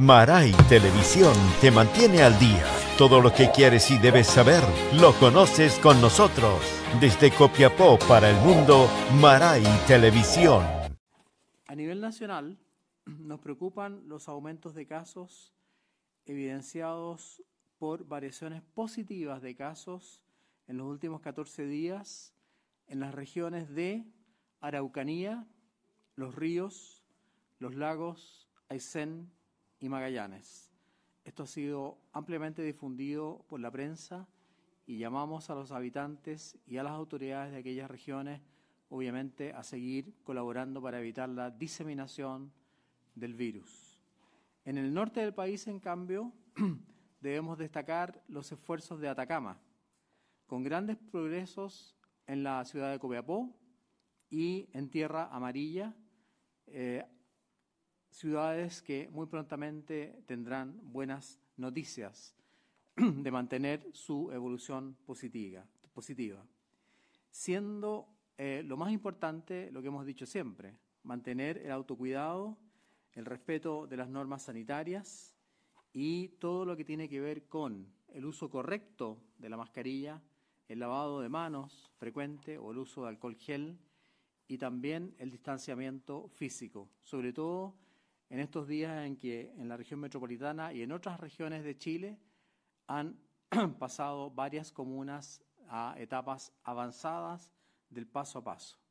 Maray Televisión te mantiene al día. Todo lo que quieres y debes saber lo conoces con nosotros. Desde Copiapó para el mundo, Maray Televisión. A nivel nacional, nos preocupan los aumentos de casos evidenciados por variaciones positivas de casos en los últimos 14 días en las regiones de Araucanía, los ríos, los lagos, Aysén, y Magallanes. Esto ha sido ampliamente difundido por la prensa y llamamos a los habitantes y a las autoridades de aquellas regiones, obviamente, a seguir colaborando para evitar la diseminación del virus. En el norte del país, en cambio, debemos destacar los esfuerzos de Atacama, con grandes progresos en la ciudad de Copiapó y en Tierra Amarilla, eh, ciudades que muy prontamente tendrán buenas noticias de mantener su evolución positiva. positiva. Siendo eh, lo más importante lo que hemos dicho siempre, mantener el autocuidado, el respeto de las normas sanitarias y todo lo que tiene que ver con el uso correcto de la mascarilla, el lavado de manos frecuente o el uso de alcohol gel y también el distanciamiento físico, sobre todo en estos días en que en la región metropolitana y en otras regiones de Chile han pasado varias comunas a etapas avanzadas del paso a paso.